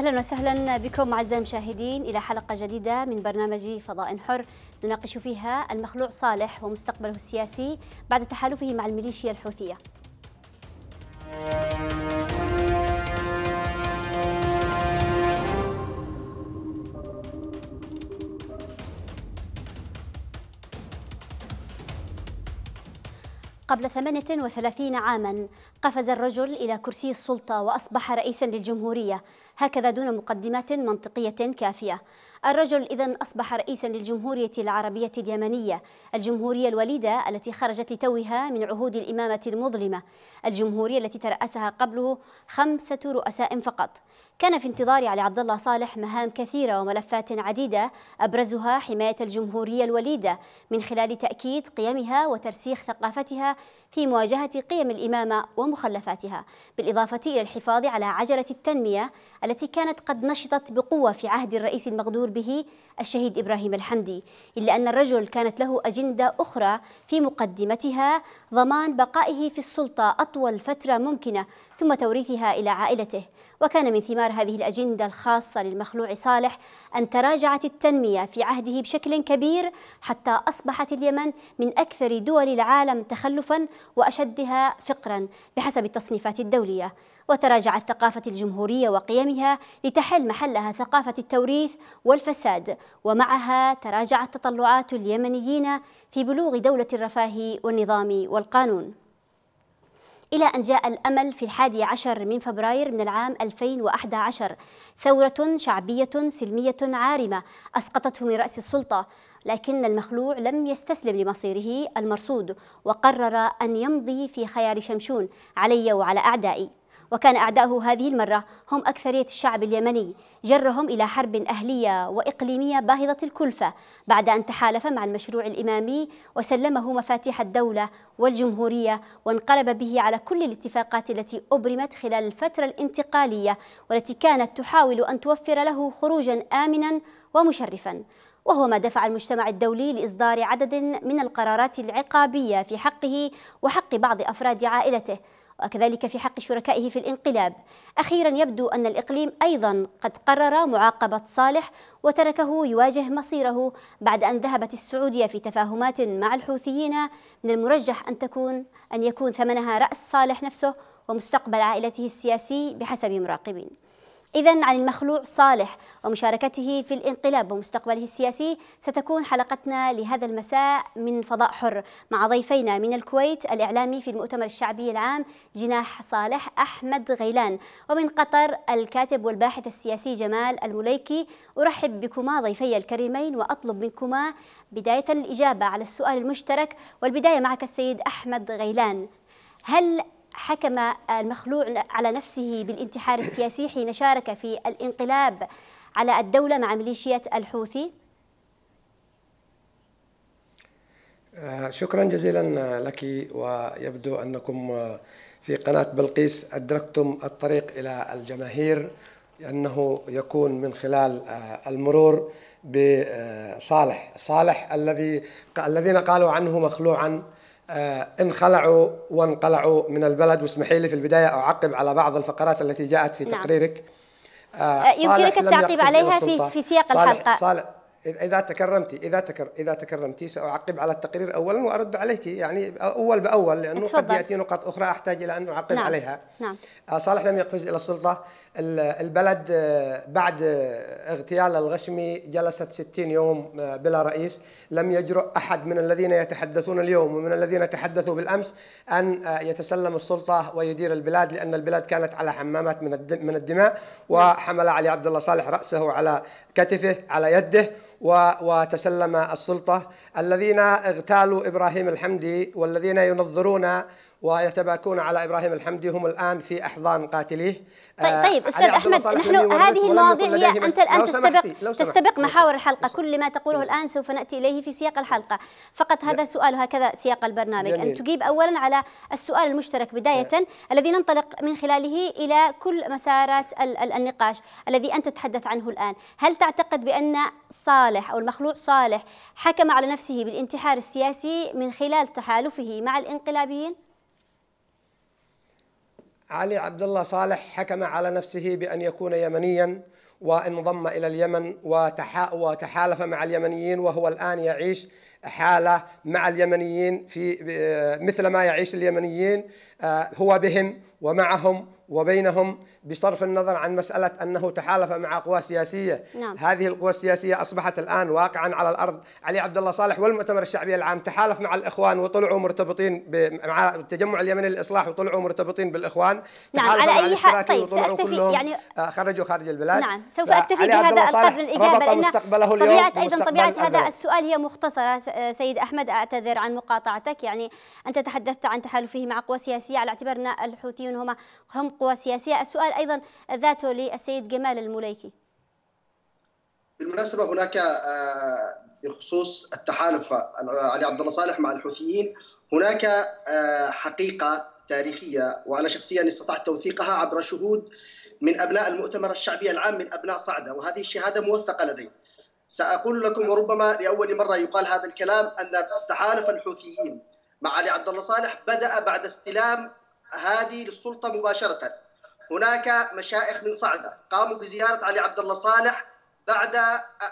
اهلا وسهلا بكم اعزائي المشاهدين الى حلقه جديده من برنامج فضاء حر نناقش فيها المخلوع صالح ومستقبله السياسي بعد تحالفه مع الميليشيا الحوثيه. قبل 38 عاما قفز الرجل إلى كرسي السلطة وأصبح رئيسا للجمهورية هكذا دون مقدمات منطقية كافية الرجل إذا أصبح رئيسا للجمهورية العربية اليمنية الجمهورية الوليدة التي خرجت لتوها من عهود الإمامة المظلمة الجمهورية التي ترأسها قبله خمسة رؤساء فقط كان في انتظار علي عبد الله صالح مهام كثيرة وملفات عديدة أبرزها حماية الجمهورية الوليدة من خلال تأكيد قيمها وترسيخ ثقافتها في مواجهة قيم الإمامة ومخلفاتها بالإضافة إلى الحفاظ على عجلة التنمية التي كانت قد نشطت بقوة في عهد الرئيس المغدور به الشهيد إبراهيم الحمدي إلا أن الرجل كانت له أجندة أخرى في مقدمتها ضمان بقائه في السلطة أطول فترة ممكنة ثم توريثها إلى عائلته وكان من ثمار هذه الأجندة الخاصة للمخلوع صالح أن تراجعت التنمية في عهده بشكل كبير حتى أصبحت اليمن من أكثر دول العالم تخلفا وأشدها فقرا بحسب التصنيفات الدولية وتراجعت ثقافة الجمهورية وقيمها لتحل محلها ثقافة التوريث والفساد ومعها تراجعت تطلعات اليمنيين في بلوغ دولة الرفاه والنظام والقانون إلى أن جاء الأمل في الحادي عشر من فبراير من العام 2011 ثورة شعبية سلمية عارمة أسقطته من رأس السلطة لكن المخلوع لم يستسلم لمصيره المرصود وقرر أن يمضي في خيار شمشون علي وعلى أعدائي وكان أعداؤه هذه المرة هم أكثرية الشعب اليمني جرهم إلى حرب أهلية وإقليمية باهظة الكلفة بعد أن تحالف مع المشروع الإمامي وسلمه مفاتيح الدولة والجمهورية وانقلب به على كل الاتفاقات التي أبرمت خلال الفترة الانتقالية والتي كانت تحاول أن توفر له خروجا آمنا ومشرفا وهو ما دفع المجتمع الدولي لإصدار عدد من القرارات العقابية في حقه وحق بعض أفراد عائلته وكذلك في حق شركائه في الانقلاب أخيرا يبدو أن الإقليم أيضا قد قرر معاقبة صالح وتركه يواجه مصيره بعد أن ذهبت السعودية في تفاهمات مع الحوثيين من المرجح أن تكون أن يكون ثمنها رأس صالح نفسه ومستقبل عائلته السياسي بحسب مراقبين إذا عن المخلوع صالح ومشاركته في الانقلاب ومستقبله السياسي ستكون حلقتنا لهذا المساء من فضاء حر مع ضيفينا من الكويت الإعلامي في المؤتمر الشعبي العام جناح صالح أحمد غيلان ومن قطر الكاتب والباحث السياسي جمال المليكي أرحب بكما ضيفي الكريمين وأطلب منكما بداية الإجابة على السؤال المشترك والبداية معك السيد أحمد غيلان هل حكم المخلوع على نفسه بالانتحار السياسي حين شارك في الانقلاب على الدولة مع ميليشيات الحوثي؟ آه، شكرا جزيلا لك ويبدو أنكم في قناة بلقيس أدركتم الطريق إلى الجماهير أنه يكون من خلال آه، المرور بصالح صالح الذي الذين قالوا عنه مخلوعا آه، انخلعوا وانقلعوا من البلد واسمحي لي في البداية أعقب على بعض الفقرات التي جاءت في نعم. تقريرك آه، آه، يمكنك التعقيب عليها في, في سياق صالح الحلقة صالح إذا تكرمتي إذا تكر إذا تكرمتي سأعقب على التقرير أولا وأرد عليك يعني أول بأول لأنه اتفضل. قد يأتي نقاط أخرى أحتاج إلى أن أعقب نعم. عليها نعم. صالح لم يقفز إلى السلطة البلد آه، بعد اغتيال الغشمي جلست 60 يوم آه، بلا رئيس لم يجرؤ أحد من الذين يتحدثون اليوم ومن الذين تحدثوا بالأمس أن آه، يتسلم السلطة ويدير البلاد لأن البلاد كانت على حمامات من الدماء وحمل علي عبد الله صالح رأسه على كتفه على يده وتسلم السلطة الذين اغتالوا إبراهيم الحمدي والذين ينظرون ويتباكون على ابراهيم الحمدي هم الان في احضان قاتليه طيب, آه، طيب استاذ احمد نحن هذه المواضيع هي انت الان تستبق تستبق محاور الحلقه كل ما تقوله الان سوف ناتي اليه في سياق الحلقه فقط هذا سؤال هكذا سياق البرنامج جميل. ان تجيب اولا على السؤال المشترك بدايه آه. الذي ننطلق من خلاله الى كل مسارات النقاش الذي انت تتحدث عنه الان هل تعتقد بان صالح او المخلوع صالح حكم على نفسه بالانتحار السياسي من خلال تحالفه مع الانقلابيين علي عبد الله صالح حكم على نفسه بأن يكون يمنيا وانضم إلى اليمن وتحالف مع اليمنيين وهو الآن يعيش حالة مع اليمنيين في آه، مثل ما يعيش اليمنيين آه، هو بهم ومعهم وبينهم بصرف النظر عن مسألة أنه تحالف مع قوى سياسية نعم. هذه القوى السياسية أصبحت الآن واقعا على الأرض علي عبد الله صالح والمؤتمر الشعبي العام تحالف مع الإخوان وطلعوا مرتبطين ب... مع التجمع اليمني للإصلاح وطلعوا مرتبطين بالإخوان نعم على أي حال طيب سأكتفي يعني آه، خرجوا خارج البلاد نعم سوف أكتفي آه، بهذا القدر الإجابة لأن مستقبله اليوم طبيعة أيضا طبيعة هذا أبنى. السؤال هي مختصرة سيد أحمد أعتذر عن مقاطعتك يعني أنت تحدثت عن تحالفه مع قوى سياسية على اعتبار أن الحوثيون هم هم قوى سياسية السؤال أيضا ذاته للسيد جمال المليكي بالمناسبة هناك آه، بخصوص التحالف علي عبد الله صالح مع الحوثيين هناك آه، حقيقة تاريخية وأنا شخصيا استطعت توثيقها عبر شهود من أبناء المؤتمر الشعبي العام من أبناء صعدة وهذه الشهادة موثقة لدي سأقول لكم وربما لأول مرة يقال هذا الكلام أن تحالف الحوثيين مع علي عبد الله صالح بدأ بعد استلام هذه للسلطة مباشرة هناك مشائخ من صعدة قاموا بزيارة علي عبد الله صالح بعد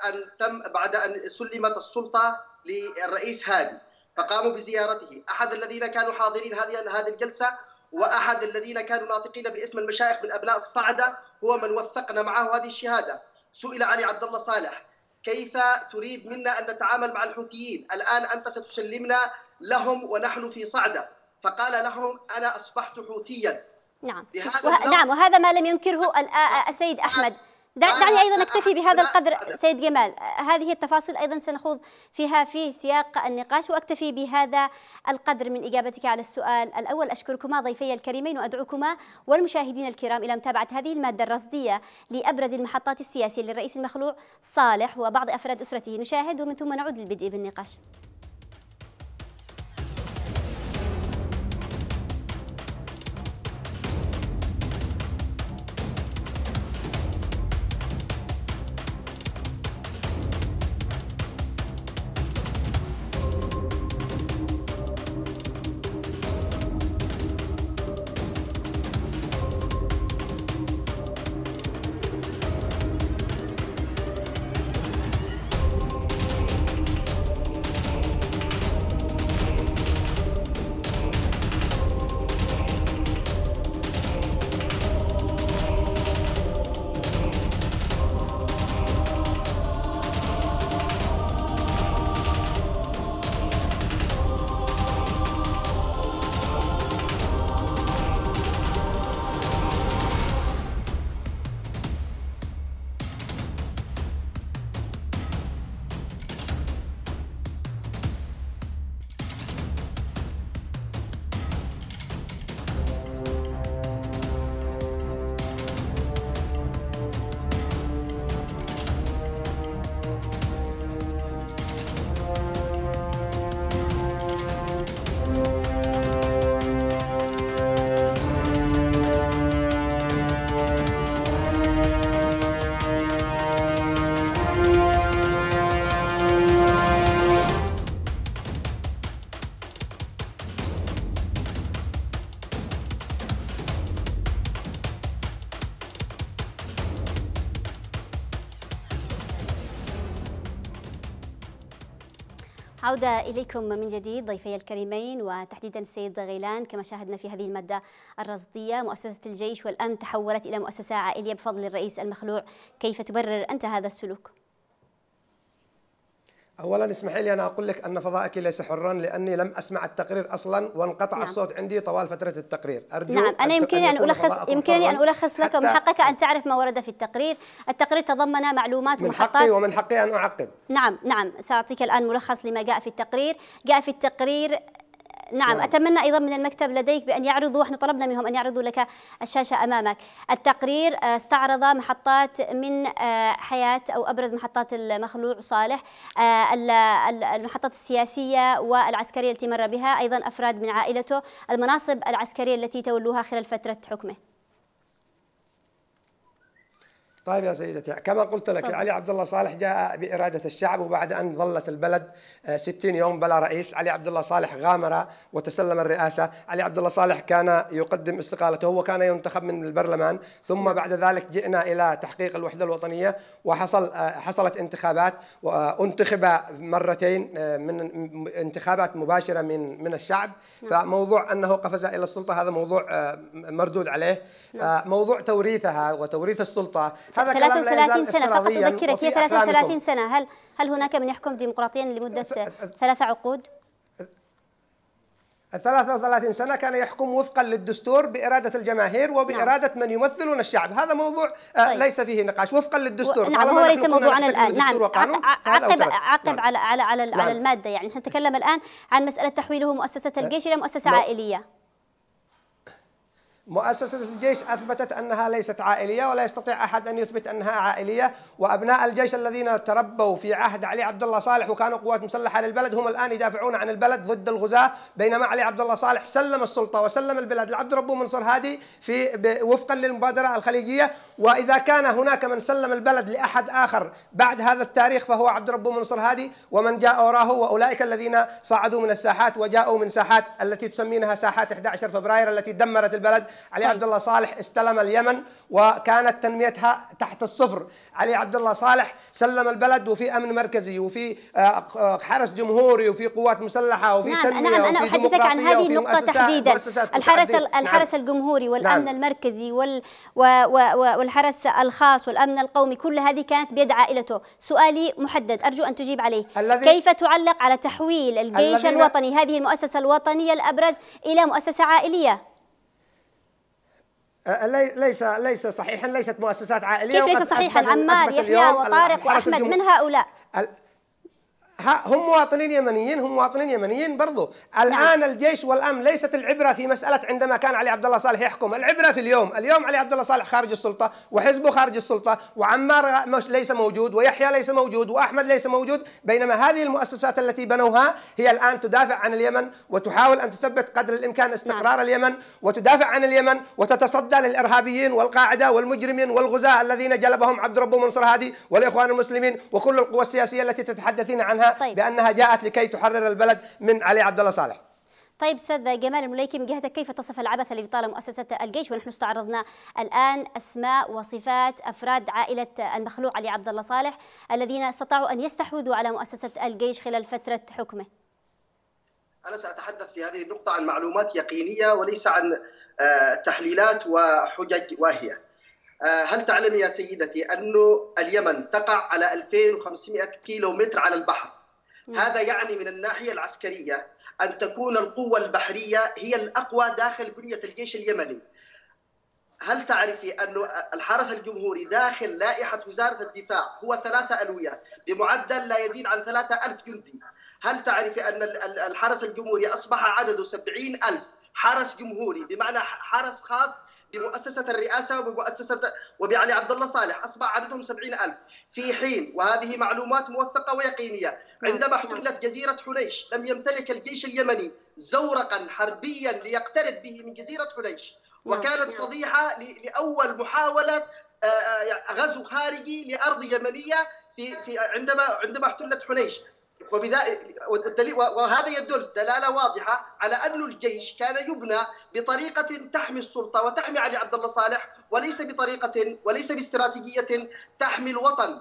أن تم بعد أن سلمت السلطة للرئيس هادي فقاموا بزيارته أحد الذين كانوا حاضرين هذه هذه الجلسة وأحد الذين كانوا ناطقين باسم المشائخ من أبناء الصعدة هو من وثقنا معه هذه الشهادة سئل علي عبد الله صالح كيف تريد منا أن نتعامل مع الحوثيين الآن أنت ستسلمنا لهم ونحن في صعدة فقال لهم أنا أصبحت حوثيا نعم وه... نعم وهذا ما لم ينكره السيد أحمد دعني أيضا أكتفي بهذا القدر سيد جمال هذه التفاصيل أيضا سنخوض فيها في سياق النقاش وأكتفي بهذا القدر من إجابتك على السؤال الأول أشكركما ضيفي الكريمين وأدعوكما والمشاهدين الكرام إلى متابعة هذه المادة الرصدية لأبرز المحطات السياسية للرئيس المخلوع صالح وبعض أفراد أسرته نشاهد ومن ثم نعود للبدء بالنقاش عودة إليكم من جديد ضيفي الكريمين وتحديدا السيد غيلان كما شاهدنا في هذه المادة الرصدية مؤسسة الجيش والأمن تحولت إلى مؤسسة عائلية بفضل الرئيس المخلوع كيف تبرر أنت هذا السلوك؟ اولا اسمحي لي انا اقول لك ان فضائك ليس حرا لاني لم اسمع التقرير اصلا وانقطع نعم. الصوت عندي طوال فتره التقرير ارجو نعم انا يمكنني ان, أن الخص يمكنني ان الخص لك من حقك ان تعرف ما ورد في التقرير التقرير تضمن معلومات من ومحطات من حقي ومن حقي ان اعقب نعم نعم ساعطيك الان ملخص لما جاء في التقرير جاء في التقرير نعم،, نعم, أتمنى أيضا من المكتب لديك بأن يعرضوا احنا طلبنا منهم أن يعرضوا لك الشاشة أمامك التقرير آه، استعرض محطات من آه، حياة أو أبرز محطات المخلوع صالح آه، المحطات السياسية والعسكرية التي مر بها أيضا أفراد من عائلته المناصب العسكرية التي تولوها خلال فترة حكمه طيب يا سيدتي كما قلت لك علي عبد الله صالح جاء بإرادة الشعب وبعد أن ظلت البلد 60 آه، يوم بلا رئيس علي عبد الله صالح غامر وتسلم الرئاسة علي عبد الله صالح كان يقدم استقالته وكان ينتخب من البرلمان ثم بعد ذلك جئنا إلى تحقيق الوحدة الوطنية وحصل آه، حصلت انتخابات وانتخب مرتين آه، من انتخابات مباشرة من من الشعب نعم. فموضوع أنه قفز إلى السلطة هذا موضوع مردود عليه نعم. موضوع توريثها وتوريث السلطة هذا 33 سنة فقط أذكرك هي 33 سنة هل هل هناك من يحكم ديمقراطيا لمدة ثلاثة عقود؟ 33 سنة كان يحكم وفقا للدستور بإرادة الجماهير نعم. وبإرادة نعم. من يمثلون الشعب هذا موضوع آه، طيب. ليس فيه نقاش وفقا للدستور و... نعم هو ليس موضوعنا الآن نعم عقب عقب نعم. على على على, نعم. على المادة يعني نحن نتكلم الآن عن مسألة تحويله مؤسسة الجيش إلى مؤسسة عائلية مؤسسة الجيش أثبتت أنها ليست عائلية ولا يستطيع أحد أن يثبت أنها عائلية وأبناء الجيش الذين تربوا في عهد علي عبد الله صالح وكانوا قوات مسلحة للبلد هم الآن يدافعون عن البلد ضد الغزاة بينما علي عبد الله صالح سلم السلطة وسلم البلاد لعبد ربه منصور هادي في وفقا للمبادرة الخليجية وإذا كان هناك من سلم البلد لأحد آخر بعد هذا التاريخ فهو عبد ربه منصور هادي ومن جاء وراه وأولئك الذين صعدوا من الساحات وجاءوا من ساحات التي تسمينها ساحات 11 فبراير التي دمرت البلد علي طيب. عبد الله صالح استلم اليمن وكانت تنميتها تحت الصفر علي عبد الله صالح سلم البلد وفي امن مركزي وفي آه، آه، حرس جمهوري وفي قوات مسلحه وفي نعم تنميه نعم انا احدثك عن هذه النقطه تحديدا الحرس نعم. الحرس نعم. الجمهوري والامن نعم. المركزي وال و و و والحرس الخاص والامن القومي كل هذه كانت بيد عائلته سؤالي محدد ارجو ان تجيب عليه كيف تعلق على تحويل الجيش الوطني هذه المؤسسه الوطنيه الابرز الى مؤسسه عائليه آه، ليس ليس صحيحا ليست مؤسسات عائليه كيف ليس صحيحا عمار يحيى وطارق واحمد من هؤلاء هم مواطنين يمنيين هم مواطنين يمنيين برضو الآن نعم. الجيش والأمن ليست العبرة في مسألة عندما كان علي عبد الله صالح يحكم العبرة في اليوم اليوم علي عبد الله صالح خارج السلطة وحزبه خارج السلطة وعمار ليس موجود ويحيى ليس موجود وأحمد ليس موجود بينما هذه المؤسسات التي بنوها هي الآن تدافع عن اليمن وتحاول أن تثبت قدر الإمكان استقرار نعم. اليمن وتدافع عن اليمن وتتصدى للإرهابيين والقاعدة والمجرمين والغزاة الذين جلبهم عبد ربه منصر هادي والإخوان المسلمين وكل القوى السياسية التي تتحدثين عنها بأنها طيب. بأنها جاءت لكي تحرر البلد من علي عبد الله صالح طيب استاذ جمال المليكي من جهتك كيف تصف العبث الذي طال مؤسسه الجيش ونحن استعرضنا الان اسماء وصفات افراد عائله المخلوع علي عبد الله صالح الذين استطاعوا ان يستحوذوا على مؤسسه الجيش خلال فتره حكمه. انا ساتحدث في هذه النقطه عن معلومات يقينيه وليس عن آه، تحليلات وحجج واهيه. آه، هل تعلم يا سيدتي انه اليمن تقع على 2500 كيلومتر على البحر هذا يعني من الناحية العسكرية أن تكون القوة البحرية هي الأقوى داخل بنية الجيش اليمني هل تعرفي أن الحرس الجمهوري داخل لائحة وزارة الدفاع هو ثلاثة ألوية بمعدل لا يزيد عن ثلاثة ألف جندي هل تعرفي أن الحرس الجمهوري أصبح عدده سبعين ألف حرس جمهوري بمعنى حرس خاص بمؤسسة الرئاسة وبمؤسسة وبعلي عبد الله صالح أصبح عددهم سبعين ألف في حين وهذه معلومات موثقة ويقينية عندما احتلت نعم. جزيرة حنيش لم يمتلك الجيش اليمني زورقا حربيا ليقترب به من جزيرة حنيش نعم، وكانت نعم. فضيحة لأول محاولة آه، آه، غزو خارجي لأرض يمنية في في عندما عندما احتلت حنيش وبذلك وهذا يدل دلاله واضحه على ان الجيش كان يبنى بطريقه تحمي السلطه وتحمي علي عبد الله صالح وليس بطريقه وليس باستراتيجيه تحمي الوطن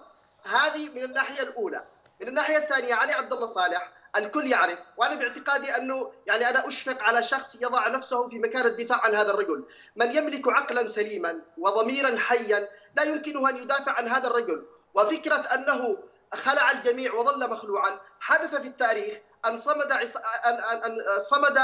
هذه من الناحيه الاولى من الناحيه الثانيه علي عبد الله صالح الكل يعرف وانا باعتقادي انه يعني انا اشفق على شخص يضع نفسه في مكان الدفاع عن هذا الرجل، من يملك عقلا سليما وضميرا حيا لا يمكنه ان يدافع عن هذا الرجل، وفكره انه خلع الجميع وظل مخلوعا حدث في التاريخ ان صمد عص... ان ان صمد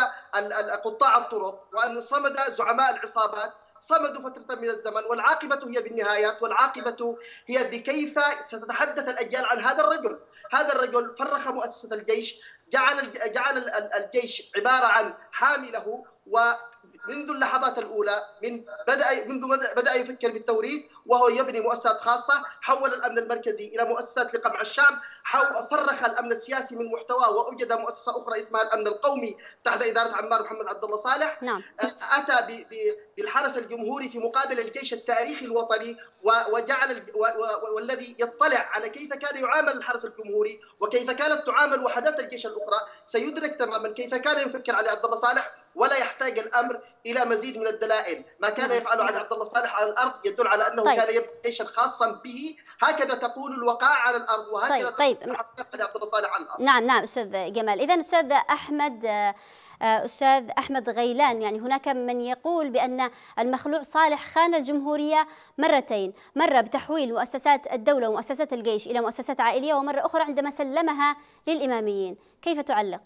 قطاع الطرق وان صمد زعماء العصابات صمدوا فترة من الزمن والعاقبة هي بالنهايات والعاقبة هي بكيف ستتحدث الأجيال عن هذا الرجل هذا الرجل فرخ مؤسسة الجيش جعل جعل الجيش عبارة عن حامله و منذ اللحظات الأولى من بدأ منذ بدأ يفكر بالتوريث وهو يبني مؤسسات خاصة حول الأمن المركزي إلى مؤسسات لقمع الشعب فرخ الأمن السياسي من محتواه وأوجد مؤسسة أخرى اسمها الأمن القومي تحت إدارة عمار محمد عبد الله صالح نعم. أتى بالحرس الجمهوري في مقابل الجيش التاريخي الوطني وجعل والذي يطلع على كيف كان يعامل الحرس الجمهوري وكيف كانت تعامل وحدات الجيش الأخرى سيدرك تماما كيف كان يفكر علي عبد الله صالح ولا يحتاج الأمر إلى مزيد من الدلائل ما كان نعم. يفعله علي عبد الله صالح على الأرض يدل على أنه طيب. كان يبني جيشا خاصا به هكذا تقول الوقائع على الأرض وهكذا طيب. طيب. علي عبد الله صالح على الأرض نعم نعم أستاذ جمال إذا أستاذ أحمد آه، آه، أستاذ أحمد غيلان يعني هناك من يقول بأن المخلوع صالح خان الجمهورية مرتين مرة بتحويل مؤسسات الدولة ومؤسسات الجيش إلى مؤسسات عائلية ومرة أخرى عندما سلمها للإماميين كيف تعلق؟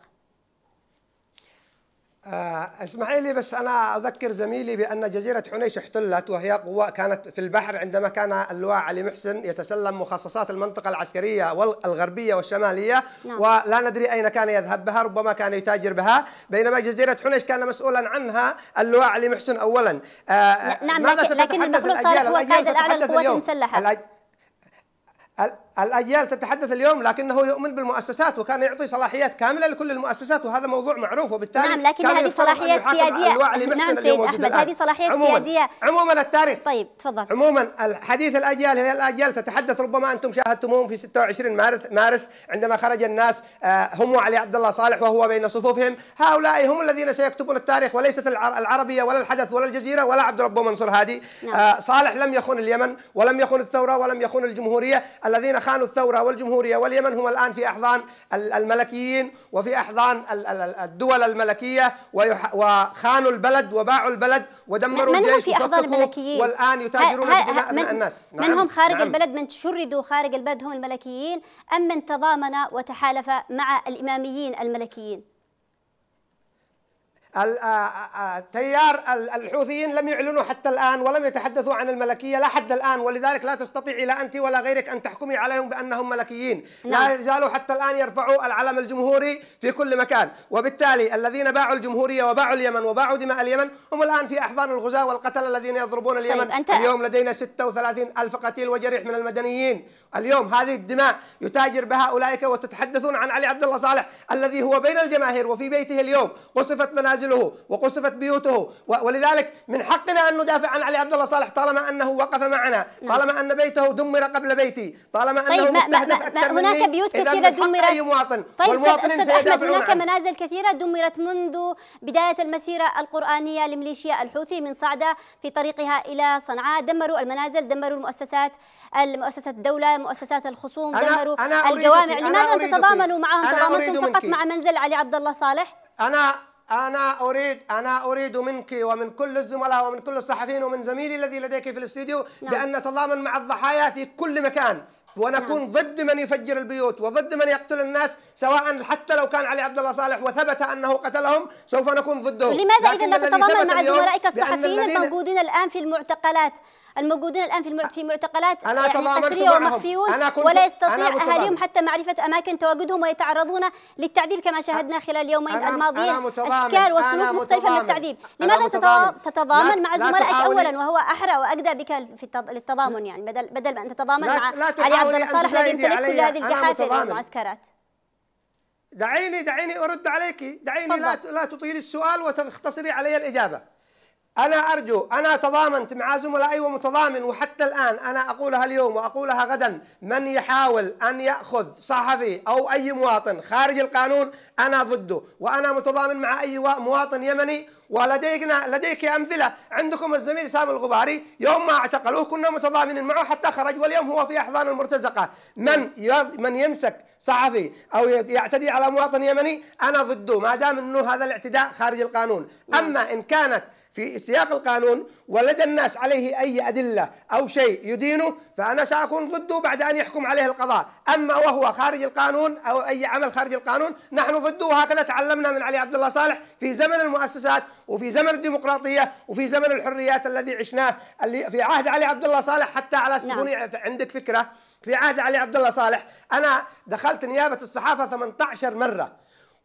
آه، اسمحي لي بس انا اذكر زميلي بان جزيره حنيش احتلت وهي قوة كانت في البحر عندما كان اللواء علي محسن يتسلم مخصصات المنطقه العسكريه والغربيه والشماليه نعم. ولا ندري اين كان يذهب بها ربما كان يتاجر بها بينما جزيره حنيش كان مسؤولا عنها اللواء علي محسن اولا آه، نعم ماذا لكن المخلوق صالح هو القائد الاعلى للقوات المسلحه الأجيال تتحدث اليوم لكنه يؤمن بالمؤسسات وكان يعطي صلاحيات كاملة لكل المؤسسات وهذا موضوع معروف وبالتالي نعم لكن هذه صلاحيات سيادية نعم سيد أحمد هذه صلاحيات عموماً سيادية عموما التاريخ طيب تفضل عموما الحديث الأجيال هي الأجيال تتحدث ربما أنتم شاهدتموهم في 26 مارس مارس عندما خرج الناس آه، هم وعلي عبد الله صالح وهو بين صفوفهم هؤلاء هم الذين سيكتبون التاريخ وليست العربية ولا الحدث ولا الجزيرة ولا عبد ربه منصور هادي نعم. آه، صالح لم يخون اليمن ولم يخون الثورة ولم يخون الجمهورية الذين خانوا الثورة والجمهورية واليمن هم الآن في أحضان الملكيين وفي أحضان الدول الملكية وخانوا البلد وباعوا البلد ودمروا من الجيش هم في أحضان الملكيين والآن يتاجرون بدماء من الناس نعم من هم خارج نعم البلد من شردوا خارج البلد هم الملكيين أم من تضامن وتحالف مع الإماميين الملكيين تيار الحوثيين لم يعلنوا حتى الآن ولم يتحدثوا عن الملكية لا حتى الآن ولذلك لا تستطيعي لا أنت ولا غيرك أن تحكمي عليهم بأنهم ملكيين لا يزالوا نعم. حتى الآن يرفعوا العلم الجمهوري في كل مكان وبالتالي الذين باعوا الجمهورية وباعوا اليمن وباعوا دماء اليمن هم الآن في أحضان الغزاة والقتلة الذين يضربون اليمن طيب أنت اليوم لدينا 36 ألف قتيل وجريح من المدنيين اليوم هذه الدماء يتاجر بها أولئك وتتحدثون عن علي عبد الله صالح الذي هو بين الجماهير وفي بيته اليوم وصفت منازل منزله وقصفت بيوته ولذلك من حقنا أن ندافع عن علي عبد الله صالح طالما أنه وقف معنا نعم. طالما أن بيته دمر قبل بيتي طالما طيب، أنه طيب مستهدف أكثر هناك بيوت كثيرة دمرت أي مواطن طيب أستاذ أحمد هناك منازل كثيرة دمرت منذ بداية المسيرة القرآنية لميليشيا الحوثي من صعدة في طريقها إلى صنعاء دمروا المنازل دمروا المؤسسات مؤسسة الدولة مؤسسات الخصوم أنا دمروا أنا الجوامع لماذا تتضامنوا معهم تضامنتم فقط مع منزل علي عبد الله صالح أنا أنا أريد أنا أريد منك ومن كل الزملاء ومن كل الصحفيين ومن زميلي الذي لديك في الاستوديو نعم. بأن نتضامن مع الضحايا في كل مكان ونكون نعم. ضد من يفجر البيوت وضد من يقتل الناس سواء حتى لو كان علي عبد الله صالح وثبت انه قتلهم سوف نكون ضده لماذا اذا نتضامن مع زملائك الصحفيين الموجودين الان في المعتقلات الموجودون الان في في معتقلات أنا يعني قسريه ومخفيون أنا كنت ولا يستطيع اهاليهم حتى معرفه اماكن تواجدهم ويتعرضون للتعذيب كما شاهدنا خلال اليومين الماضيين اشكال وصنوف مختلفه من التعذيب لماذا تتضامن مع زملائك اولا وهو احرى واجدى بك في للتضامن يعني بدل بدل ما ان تتضامن مع علي عبد الله صالح الذي يمتلك كل هذه الجحافل والمعسكرات دعيني دعيني ارد عليك دعيني فضل. لا لا تطيلي السؤال وتختصري علي الاجابه أنا أرجو أنا تضامنت مع زملائي ومتضامن وحتى الآن أنا أقولها اليوم وأقولها غدا من يحاول أن يأخذ صحفي أو أي مواطن خارج القانون أنا ضده وأنا متضامن مع أي مواطن يمني ولدينا لديك أمثلة عندكم الزميل سامي الغباري يوم ما اعتقلوه كنا متضامنين معه حتى خرج واليوم هو في أحضان المرتزقة من من يمسك صحفي أو يعتدي على مواطن يمني أنا ضده ما دام أنه هذا الاعتداء خارج القانون نعم. أما إن كانت في سياق القانون ولدى الناس عليه أي أدلة أو شيء يدينه فأنا سأكون ضده بعد أن يحكم عليه القضاء أما وهو خارج القانون أو أي عمل خارج القانون نحن ضده وهكذا تعلمنا من علي عبد الله صالح في زمن المؤسسات وفي زمن الديمقراطية وفي زمن الحريات الذي عشناه اللي في عهد علي عبد الله صالح حتى على تكوني نعم. عندك فكرة في عهد علي عبد الله صالح أنا دخلت نيابة الصحافة 18 مرة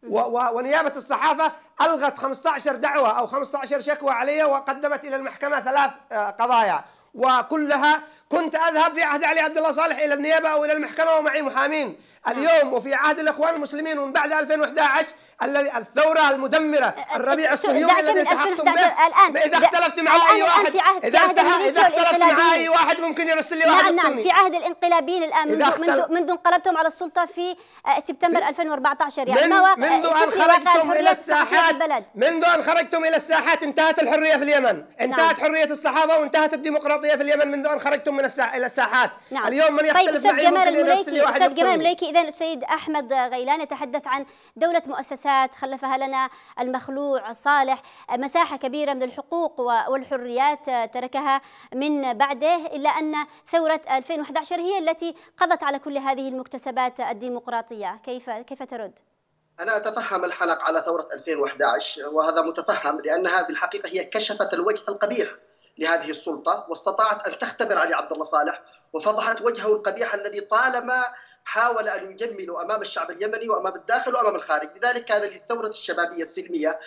ونيابة الصحافة ألغت 15 دعوة أو 15 شكوى علي وقدمت إلى المحكمة ثلاث آه، قضايا وكلها كنت أذهب في عهد علي عبد الله صالح إلى النيابة أو إلى المحكمة ومعي محامين اليوم وفي عهد الإخوان المسلمين ومن بعد 2011 الذي الثورة المدمرة أه، أه، الربيع أه، الصهيوني الذي تحطم به الآن إذا اختلفت مع أي واحد إذا اختلفت مع أي واحد ممكن يرسل لي واحد نعم نعم في عهد الانقلابيين الآن منذ منذ, منذ انقلبتم على السلطة في سبتمبر 2014 يعني ما من منذ أن خرجتم إلى الساحات منذ أن خرجتم إلى الساحات انتهت الحرية في اليمن نعم. انتهت حرية الصحافة وانتهت الديمقراطية في اليمن منذ أن خرجتم من الساحات نعم. اليوم من طيب، يختلف طيب واحد جمال المليكي أستاذ جمال المليكي إذا السيد أحمد غيلان يتحدث عن دولة مؤسسات خلفها لنا المخلوع صالح مساحة كبيرة من الحقوق والحريات تركها من بعده إلا أن ثورة 2011 هي التي قضت على كل هذه المكتسبات الديمقراطية كيف كيف ترد؟ أنا أتفهم الحلق على ثورة 2011 وهذا متفهم لأنها بالحقيقة هي كشفت الوجه القبيح لهذه السلطه واستطاعت ان تختبر علي عبد الله صالح وفضحت وجهه القبيح الذي طالما حاول ان يجمل امام الشعب اليمني وامام الداخل وامام الخارج، لذلك كان للثوره الشبابيه السلميه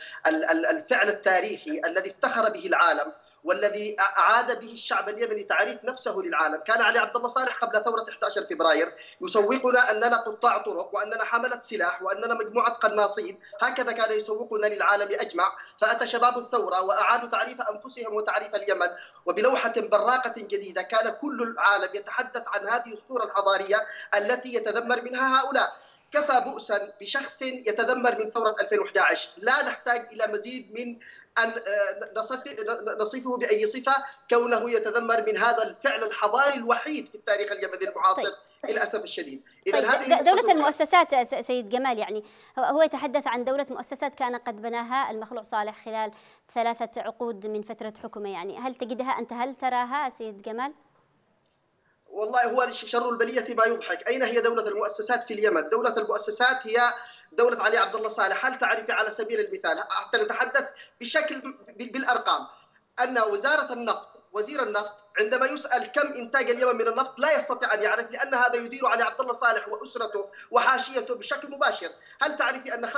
الفعل التاريخي الذي افتخر به العالم والذي اعاد به الشعب اليمني تعريف نفسه للعالم، كان علي عبد الله صالح قبل ثوره 11 فبراير يسوقنا اننا قطاع طرق واننا حمله سلاح واننا مجموعه قناصين، هكذا كان يسوقنا للعالم اجمع، فاتى شباب الثوره واعادوا تعريف انفسهم وتعريف اليمن، وبلوحه براقه جديده كان كل العالم يتحدث عن هذه الصوره الحضاريه التي يتذمر منها هؤلاء، كفى بؤسا بشخص يتذمر من ثورة 2011 لا نحتاج إلى مزيد من أن آه، نصفه بأي صفة كونه يتذمر من هذا الفعل الحضاري الوحيد في التاريخ اليمني المعاصر طيب. طيب. للاسف الشديد اذا طيب هذه دولة المؤسسات سيد جمال يعني هو يتحدث عن دولة مؤسسات كان قد بناها المخلوع صالح خلال ثلاثة عقود من فترة حكمه يعني هل تجدها انت هل تراها سيد جمال؟ والله هو شر البلية ما يضحك أين هي دولة المؤسسات في اليمن؟ دولة المؤسسات هي دولة علي عبد الله صالح هل تعرفي على سبيل المثال حتى نتحدث بشكل بالأرقام أن وزارة النفط وزير النفط عندما يسأل كم إنتاج اليمن من النفط لا يستطيع أن يعرف لأن هذا يدير علي عبد الله صالح وأسرته وحاشيته بشكل مباشر هل تعرفي أن 85%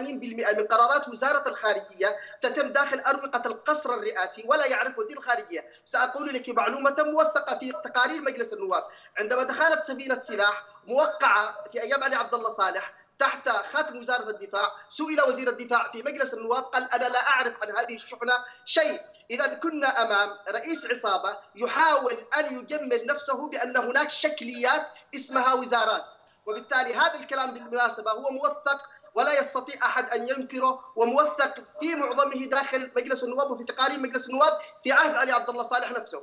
من قرارات وزارة الخارجية تتم داخل أروقة القصر الرئاسي ولا يعرف وزير الخارجية سأقول لك معلومة موثقة في تقارير مجلس النواب عندما دخلت سفينة سلاح موقعة في أيام علي عبد الله صالح تحت خاتم وزارة الدفاع سئل وزير الدفاع في مجلس النواب قال أنا لا أعرف عن هذه الشحنة شيء إذا كنا أمام رئيس عصابة يحاول أن يجمل نفسه بأن هناك شكليات اسمها وزارات وبالتالي هذا الكلام بالمناسبة هو موثق ولا يستطيع احد ان ينكره وموثق في معظمه داخل مجلس النواب وفي تقارير مجلس النواب في عهد علي عبد الله صالح نفسه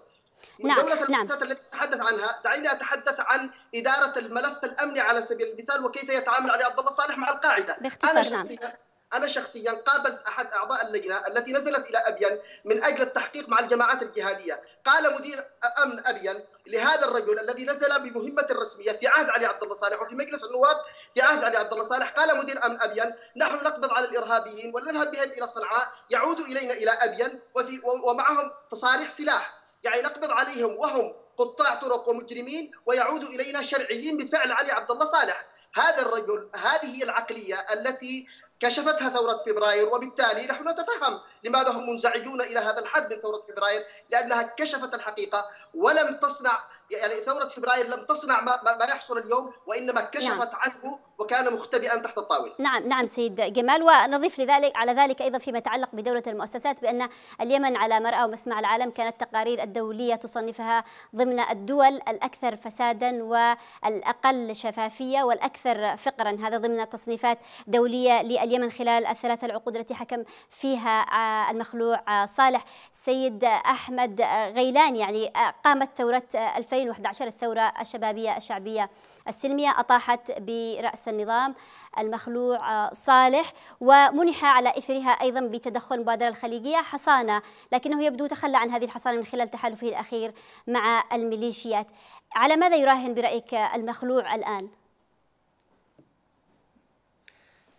نعم. دولة نعم. التي تتحدث عنها دعيني أتحدث عن إدارة الملف الأمني على سبيل المثال وكيف يتعامل علي عبد الله صالح مع القاعدة أنا نعم. شخصيا نعم. أنا شخصيا قابلت أحد أعضاء اللجنة التي نزلت إلى أبين من أجل التحقيق مع الجماعات الجهادية قال مدير أمن أبين لهذا الرجل الذي نزل بمهمة رسمية في عهد علي عبد الله صالح وفي مجلس النواب في عهد علي عبد الله صالح قال مدير أمن أبين نحن نقبض على الإرهابيين ونذهب بهم إلى صنعاء يعودوا إلينا إلى أبين وفي ومعهم تصاريح سلاح يعني نقبض عليهم وهم قطاع طرق ومجرمين ويعود الينا شرعيين بفعل علي عبد الله صالح هذا الرجل هذه هي العقليه التي كشفتها ثورة فبراير وبالتالي نحن نتفهم لماذا هم منزعجون إلى هذا الحد من ثورة فبراير لأنها كشفت الحقيقة ولم تصنع يعني ثورة فبراير لم تصنع ما, ما يحصل اليوم وإنما كشفت نعم. عنه وكان مختبئا تحت الطاولة نعم نعم سيد جمال ونضيف لذلك على ذلك أيضا فيما يتعلق بدولة المؤسسات بأن اليمن على مرأى ومسمع العالم كانت تقارير الدولية تصنفها ضمن الدول الأكثر فسادا والأقل شفافية والأكثر فقرا هذا ضمن تصنيفات دولية لليمن خلال الثلاثة العقود التي حكم فيها المخلوع صالح سيد أحمد غيلان يعني قامت ثورة 2011 الثورة الشبابية الشعبية السلمية أطاحت برأس النظام المخلوع صالح ومنح على إثرها أيضا بتدخل المبادرة الخليجية حصانة لكنه يبدو تخلى عن هذه الحصانة من خلال تحالفه الأخير مع الميليشيات على ماذا يراهن برأيك المخلوع الآن؟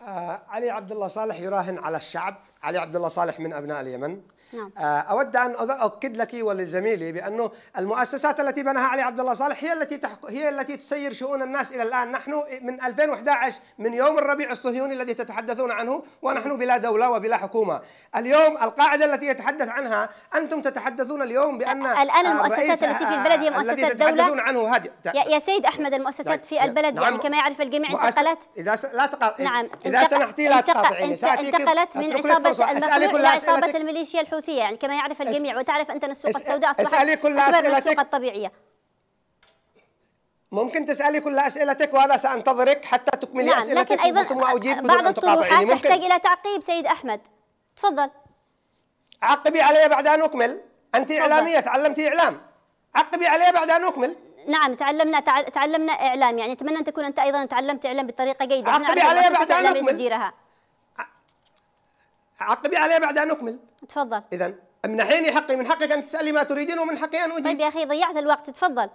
آه، علي عبد الله صالح يراهن على الشعب علي عبد الله صالح من أبناء اليمن نعم. آه، أود أن أؤكد لك ولزميلي بأنه المؤسسات التي بناها علي عبد الله صالح هي التي تحق... هي التي تسير شؤون الناس إلى الآن نحن من 2011 من يوم الربيع الصهيوني الذي تتحدثون عنه ونحن بلا دولة وبلا حكومة اليوم القاعدة التي يتحدث عنها أنتم تتحدثون اليوم بأن آه، الآن آه، المؤسسات التي في البلد هي مؤسسات دولة عنه هذه يا سيد أحمد المؤسسات في نعم. البلد نعم. يعني كما يعرف الجميع انتقلت إذا س... لا تقل... نعم إذا سمحتي لا تقاطعيني انتقلت من عصابة المخلوق إلى عصابة الميليشيا الحكومية الحوثيه يعني كما يعرف الجميع وتعرف انت ان السوق أس... السوداء اصبحت اسالي كل اسئلتك السوق الطبيعيه ممكن تسالي كل اسئلتك وانا سانتظرك حتى تكملي نعم اسئلتك لكن ايضا أجيب بعض الطروحات تحتاج الى تعقيب سيد احمد تفضل عقبي علي بعد ان اكمل انت تفضل. اعلاميه تعلمتي اعلام عقبي علي بعد ان اكمل نعم تعلمنا تعلمنا اعلام يعني اتمنى ان تكون انت ايضا تعلمت اعلام بطريقه جيده عقبي علي بعد ان اكمل عقبي علي بعد ان اكمل تفضل اذا من حيني حقي من حقك ان تسالي ما تريدين ومن حقي ان اجيب طيب يا اخي ضيعت الوقت تفضل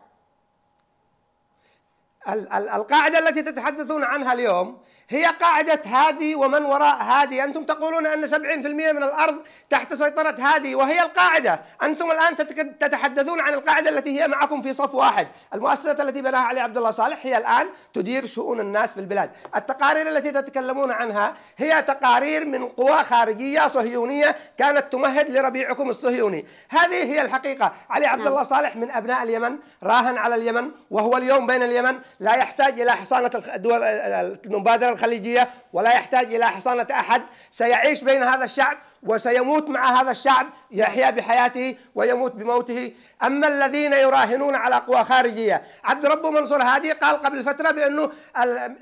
القاعدة التي تتحدثون عنها اليوم هي قاعدة هادي ومن وراء هادي أنتم تقولون أن 70% من الأرض تحت سيطرة هادي وهي القاعدة أنتم الآن تتحدثون عن القاعدة التي هي معكم في صف واحد المؤسسة التي بناها علي عبد الله صالح هي الآن تدير شؤون الناس في البلاد التقارير التي تتكلمون عنها هي تقارير من قوى خارجية صهيونية كانت تمهد لربيعكم الصهيوني هذه هي الحقيقة علي عبد نعم. الله صالح من أبناء اليمن راهن على اليمن وهو اليوم بين اليمن لا يحتاج إلى حصانة الدول المبادرة الخليجية ولا يحتاج إلى حصانة أحد سيعيش بين هذا الشعب وسيموت مع هذا الشعب يحيا بحياته ويموت بموته أما الذين يراهنون على قوى خارجية عبد رب منصور هادي قال قبل فترة بأنه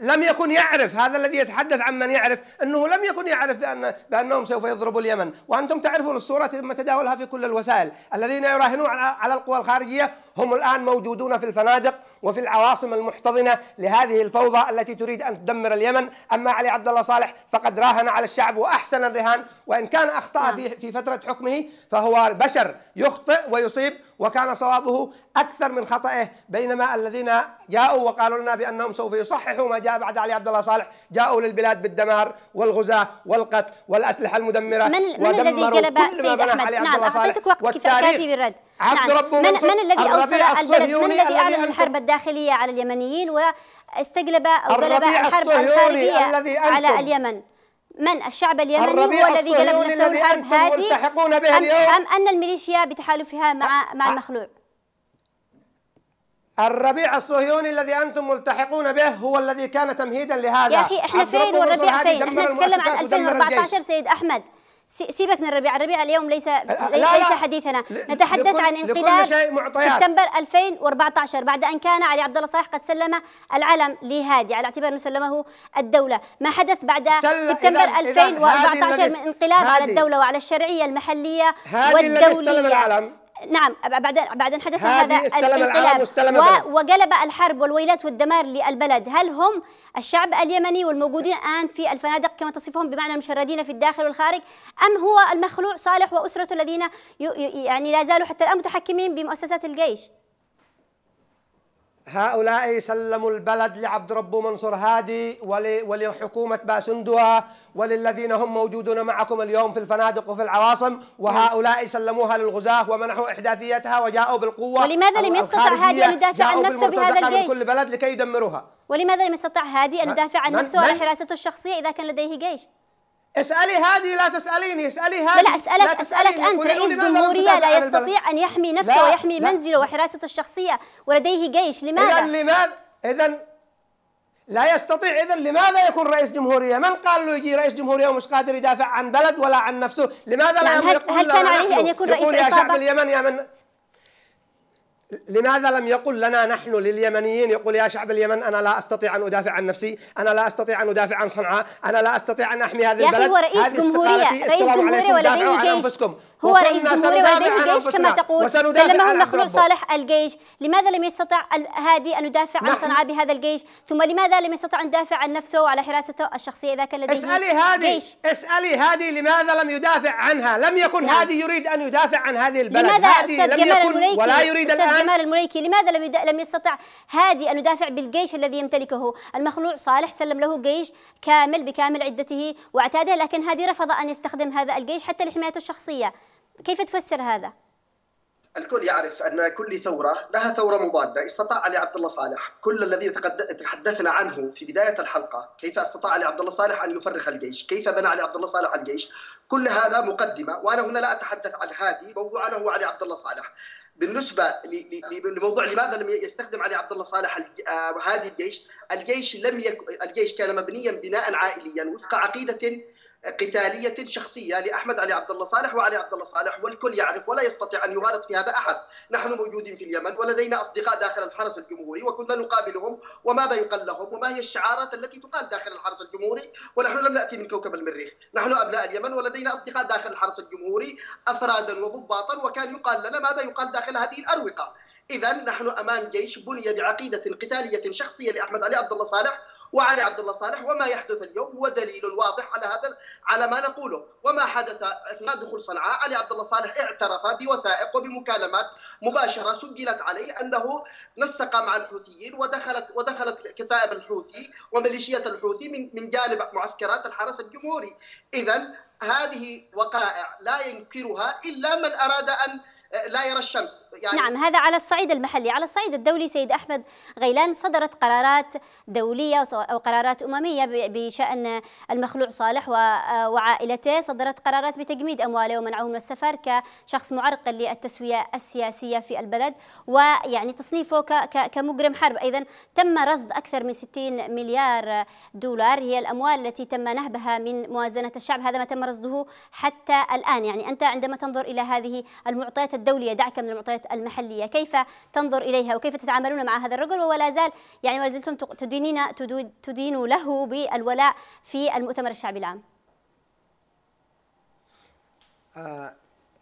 لم يكن يعرف هذا الذي يتحدث عن من يعرف أنه لم يكن يعرف بأن بأنهم سوف يضربوا اليمن وأنتم تعرفون الصورة تم تداولها في كل الوسائل الذين يراهنون على القوى الخارجية هم الآن موجودون في الفنادق وفي العواصم المحتضنة لهذه الفوضى التي تريد أن تدمر اليمن أما علي عبد الله صالح فقد راهن على الشعب وأحسن الرهان وإن كان أخطأ نعم. في فترة حكمه فهو بشر يخطئ ويصيب وكان صوابه أكثر من خطأه بينما الذين جاءوا وقالوا لنا بأنهم سوف يصححوا ما جاء بعد علي عبد الله صالح جاءوا للبلاد بالدمار والغزاة والقتل والأسلحة المدمرة من, من الذي جلب سيد أحمد علي نعم أعطيتك وقت كافي بالرد عبد نعم. نعم. من, من الذي أوصل البلد من الذي أعلن الحرب الداخلية على اليمنيين واستجلب أو جلب الحرب الخارجية على اليمن من الشعب اليمني هو الذي قلب نفسه الحرب هذه أم, أم أن الميليشيا بتحالفها مع, مع المخلوع الربيع الصهيوني الذي انتم ملتحقون به هو الذي كان تمهيدا لهذا يا اخي احنا فين والربيع فين؟ احنا نتكلم عن 2014 سيد احمد سيبك من الربيع الربيع اليوم ليس أه، أه، لا ليس لا حديثنا نتحدث عن انقلاب سبتمبر 2014 بعد ان كان علي عبد الله صالح قد سلم العلم لهادي على اعتبار انه سلمه الدوله ما حدث بعد سبتمبر 2014 من انقلاب على الدوله وعلى الشرعيه المحليه والدوليه نعم بعد بعد حدث هذا الانقلاب وقلب الحرب والويلات والدمار للبلد هل هم الشعب اليمني والموجودين الان في الفنادق كما تصفهم بمعنى المشردين في الداخل والخارج ام هو المخلوع صالح واسرته الذين يعني لا زالوا حتى الان متحكمين بمؤسسات الجيش هؤلاء سلموا البلد لعبد ربه منصور هادي ولحكومة باسندوها وللذين هم موجودون معكم اليوم في الفنادق وفي العواصم وهؤلاء سلموها للغزاة ومنحوا إحداثيتها وجاءوا بالقوة ولماذا لم يستطع هادي أن يدافع عن نفسه بهذا الجيش؟ من كل بلد لكي يدمروها ولماذا لم يستطع هادي أن يدافع عن نفسه وعن حراسته الشخصية إذا كان لديه جيش؟ اسالي هذه لا تساليني اسالي هذه لا لا اسالك لا اسالك انت رئيس جمهوريه لا يستطيع ان يحمي نفسه لا ويحمي لا منزله وحراسته الشخصيه ولديه جيش لماذا؟ اذا لماذا؟ اذا لا يستطيع اذا لماذا يكون رئيس جمهوريه؟ من قال له يجي رئيس جمهوريه ومش قادر يدافع عن بلد ولا عن نفسه؟ لماذا نعم، لا يملك هل, هل كان عليه ان يكون رئيس يقول يا شعب اليمن يا من لماذا لم يقل لنا نحن لليمنيين يقول يا شعب اليمن انا لا استطيع ان ادافع عن نفسي، انا لا استطيع ان ادافع عن صنعاء، انا لا استطيع ان احمي هذه البلد، هذه استقالتي السلام عليكم دافعوا عن انفسكم هو رئيس جمهوري ولديه جيش كما تقول سلمه المخلوع صالح الجيش لماذا لم يستطع الهادي أن يدافع عن صنعاء بهذا الجيش ثم لماذا لم يستطع أن يدافع عن نفسه وعلى حراسته الشخصية إذا كان لديه اسألي هادي جيش اسألي هادي لماذا لم يدافع عنها لم يكن نعم. هادي يريد أن يدافع عن هذه البلد لماذا هادي لم يكن ولا يريد الآن جمال المليكي لماذا لم لم يستطع هادي أن يدافع بالجيش الذي يمتلكه المخلوع صالح سلم له جيش كامل بكامل عدته واعتاده لكن هادي رفض أن يستخدم هذا الجيش حتى لحمايته الشخصية كيف تفسر هذا؟ الكل يعرف ان كل ثوره لها ثوره مضاده، استطاع علي عبد الله صالح كل الذي تحدثنا عنه في بدايه الحلقه، كيف استطاع علي عبد الله صالح ان يفرخ الجيش؟ كيف بنى علي عبد الله صالح الجيش؟ كل هذا مقدمه وانا هنا لا اتحدث عن هادي، موضوعنا هو علي عبد الله صالح. بالنسبه لموضوع لماذا لم يستخدم علي عبد الله صالح آه، هذه الجيش؟ الجيش لم يك... الجيش كان مبنيا بناء عائليا وفق عقيده قتالية شخصية لأحمد علي عبد الله صالح وعلي عبد الله صالح والكل يعرف ولا يستطيع أن يغالط في هذا أحد نحن موجودين في اليمن ولدينا أصدقاء داخل الحرس الجمهوري وكنا نقابلهم وماذا يقال لهم وما هي الشعارات التي تقال داخل الحرس الجمهوري ونحن لم نأتي من كوكب المريخ نحن أبناء اليمن ولدينا أصدقاء داخل الحرس الجمهوري أفرادا وضباطا وكان يقال لنا ماذا يقال داخل هذه الأروقة إذا نحن أمام جيش بني بعقيدة قتالية شخصية لأحمد علي عبد الله صالح وعلى عبد الله صالح وما يحدث اليوم هو دليل واضح على هذا على ما نقوله وما حدث اثناء دخول صنعاء علي عبد الله صالح اعترف بوثائق وبمكالمات مباشره سجلت عليه انه نسق مع الحوثيين ودخلت ودخلت كتائب الحوثي وميليشيات الحوثي من من جانب معسكرات الحرس الجمهوري اذا هذه وقائع لا ينكرها الا من اراد ان لا يرى الشمس يعني نعم هذا على الصعيد المحلي على الصعيد الدولي سيد أحمد غيلان صدرت قرارات دولية أو قرارات أممية بشأن المخلوع صالح وعائلته صدرت قرارات بتجميد أمواله ومنعه من السفر كشخص معرقل للتسوية السياسية في البلد ويعني تصنيفه كمجرم حرب أيضا تم رصد أكثر من 60 مليار دولار هي الأموال التي تم نهبها من موازنة الشعب هذا ما تم رصده حتى الآن يعني أنت عندما تنظر إلى هذه المعطيات الدولية دعك من المعطيات المحلية كيف تنظر إليها وكيف تتعاملون مع هذا الرجل ولا زال يعني ولا زلتم تدينين تدين له بالولاء في المؤتمر الشعبي العام آه،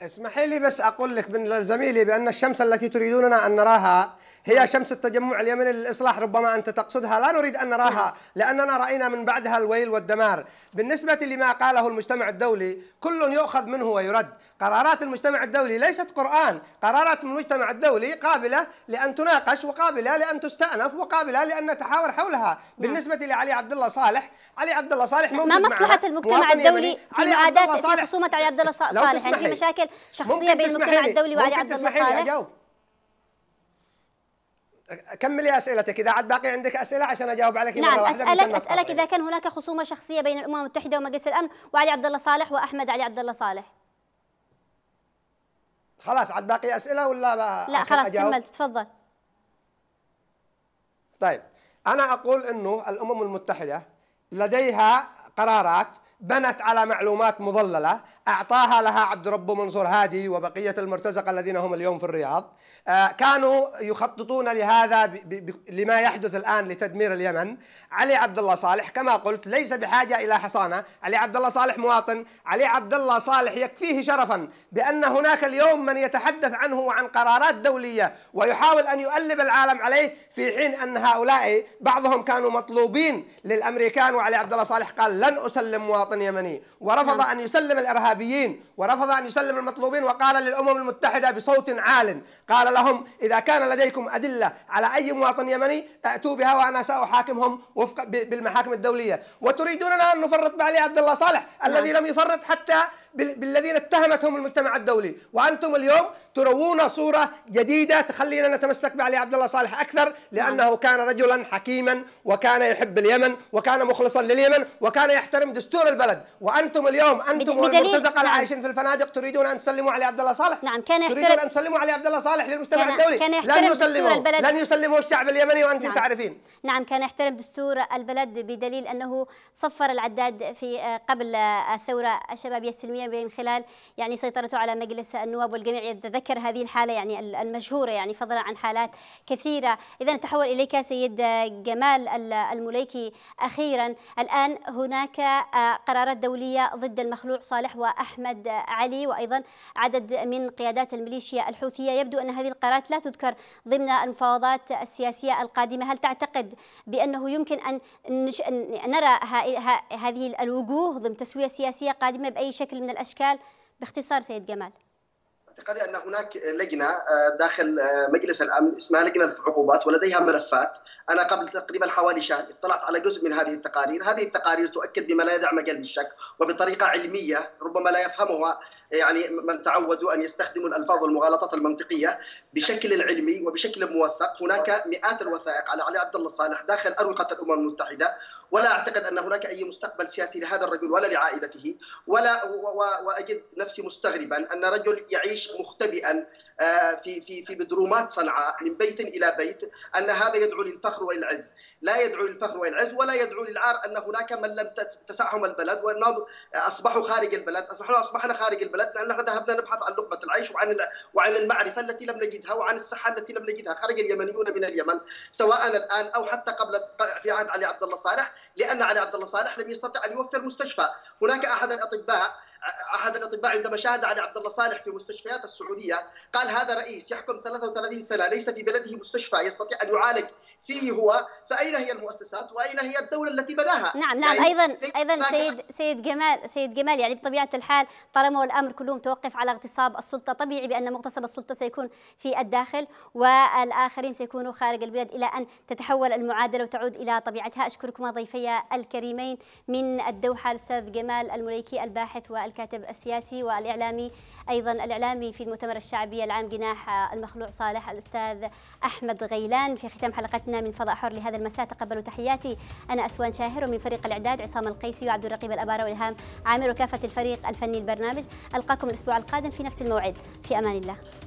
اسمحي لي بس أقول لك من زميلي بأن الشمس التي تريدوننا أن نراها هي طيب. شمس التجمع اليمني للإصلاح ربما أنت تقصدها لا نريد أن نراها نعم. لأننا رأينا من بعدها الويل والدمار بالنسبة لما قاله المجتمع الدولي كل يؤخذ منه ويرد قرارات المجتمع الدولي ليست قرآن قرارات المجتمع الدولي قابلة لأن تناقش وقابلة لأن تستأنف وقابلة لأن نتحاور حولها نعم. بالنسبة لعلي عبد الله صالح علي عبد الله صالح ما مصلحة المجتمع الدولي في معاداة خصومة علي عبد الله صالح يعني في مشاكل شخصية بين المجتمع الدولي وعلي عبد الله صالح كملي اسئلتك اذا عاد باقي عندك اسئله عشان اجاوب عليك نعم مرة اسالك اسالك اذا كان هناك خصومه شخصيه بين الامم المتحده ومجلس الامن وعلي عبد الله صالح واحمد علي عبد الله صالح خلاص عاد باقي اسئله ولا لا خلاص كملت تفضل طيب انا اقول انه الامم المتحده لديها قرارات بنت على معلومات مضلله أعطاها لها عبد ربه منصور هادي وبقية المرتزقة الذين هم اليوم في الرياض آه، كانوا يخططون لهذا لما يحدث الآن لتدمير اليمن علي عبد الله صالح كما قلت ليس بحاجة إلى حصانة علي عبد الله صالح مواطن علي عبد الله صالح يكفيه شرفا بأن هناك اليوم من يتحدث عنه وعن قرارات دولية ويحاول أن يؤلب العالم عليه في حين أن هؤلاء بعضهم كانوا مطلوبين للأمريكان وعلي عبد الله صالح قال لن أسلم مواطن يمني ورفض نعم. أن يسلم الإرهاب الوهابيين ورفض أن يسلم المطلوبين وقال للأمم المتحدة بصوت عال قال لهم إذا كان لديكم أدلة على أي مواطن يمني أتوا بها وأنا سأحاكمهم وفق بالمحاكم الدولية وتريدوننا أن نفرط بعلي عبد الله صالح نعم. الذي لم يفرط حتى بالذين اتهمتهم المجتمع الدولي وأنتم اليوم تروون صورة جديدة تخلينا نتمسك بعلي عبد الله صالح أكثر نعم. لأنه كان رجلا حكيما وكان يحب اليمن وكان مخلصا لليمن وكان يحترم دستور البلد وأنتم اليوم أنتم والمرتزقة نعم. العايشين في الفنادق تريدون أن تسلموا علي عبد الله صالح نعم كان يحترم تريدون أن تسلموا علي عبد الله صالح للمجتمع كان الدولي كان لن يسلموا لن يسلموا الشعب اليمني وانت نعم. تعرفين نعم كان يحترم دستور البلد بدليل أنه صفر العداد في آه، قبل آه، الثورة الشبابية السلمية الإسلامية من خلال يعني سيطرته على مجلس النواب والجميع يتذكر هذه الحالة يعني المشهورة يعني فضلا عن حالات كثيرة إذا نتحول إليك سيد جمال المليكي أخيرا الآن هناك آه، قرارات دولية ضد المخلوع صالح وأحمد علي وأيضا عدد من قيادات الميليشيا الحوثية يبدو أن هذه القرارات لا تذكر ضمن المفاوضات السياسية القادمة هل تعتقد بأنه يمكن أن نرى هذه الوجوه ضمن تسوية سياسية قادمة بأي شكل من الأشكال باختصار سيد جمال اعتقادي ان هناك لجنه آه، داخل آه، مجلس الامن اسمها لجنه العقوبات ولديها ملفات انا قبل تقريبا حوالي شهر اطلعت على جزء من هذه التقارير، هذه التقارير تؤكد بما لا يدع مجال للشك وبطريقه علميه ربما لا يفهمها يعني من تعودوا ان يستخدموا الالفاظ والمغالطات المنطقيه بشكل علمي وبشكل موثق، هناك مئات الوثائق على علي عبد الله صالح داخل اروقه الامم المتحده ولا اعتقد ان هناك اي مستقبل سياسي لهذا الرجل ولا لعائلته ولا واجد نفسي مستغربا ان رجل يعيش مختبئا آه، في في في بدرومات صنعاء من بيت الى بيت ان هذا يدعو للفخر والعز، لا يدعو للفخر والعز ولا يدعو للعار ان هناك من لم تسعهم البلد وانهم اصبحوا خارج البلد، اصبحنا اصبحنا خارج البلد لاننا ذهبنا نبحث عن لقمه العيش وعن وعن المعرفه التي لم نجدها وعن الصحه التي لم نجدها، خرج اليمنيون من اليمن سواء الان او حتى قبل في عهد علي عبد الله صالح لان علي عبد الله صالح لم يستطع ان يوفر مستشفى، هناك احد الاطباء احد الاطباء عندما شاهد على عبد الله صالح في مستشفيات السعوديه قال هذا رئيس يحكم 33 سنه ليس في بلده مستشفى يستطيع ان يعالج فيه هو فأين هي المؤسسات وأين هي الدولة التي بناها نعم نعم يعني أيضا أيضا سيد سيد جمال سيد جمال يعني بطبيعة الحال طالما الأمر كله متوقف على اغتصاب السلطة طبيعي بأن مغتصب السلطة سيكون في الداخل والآخرين سيكونوا خارج البلاد إلى أن تتحول المعادلة وتعود إلى طبيعتها أشكركما ضيفي الكريمين من الدوحة الأستاذ جمال المليكي الباحث والكاتب السياسي والإعلامي أيضا الإعلامي في المؤتمر الشعبي العام جناح المخلوع صالح الأستاذ أحمد غيلان في ختام حلقتنا من فضاء حر لهذا المساء تقبلوا تحياتي أنا أسوان شاهر ومن فريق الإعداد عصام القيسي وعبد الرقيب الأبارة وإلهام عامر وكافة الفريق الفني البرنامج ألقاكم الأسبوع القادم في نفس الموعد في أمان الله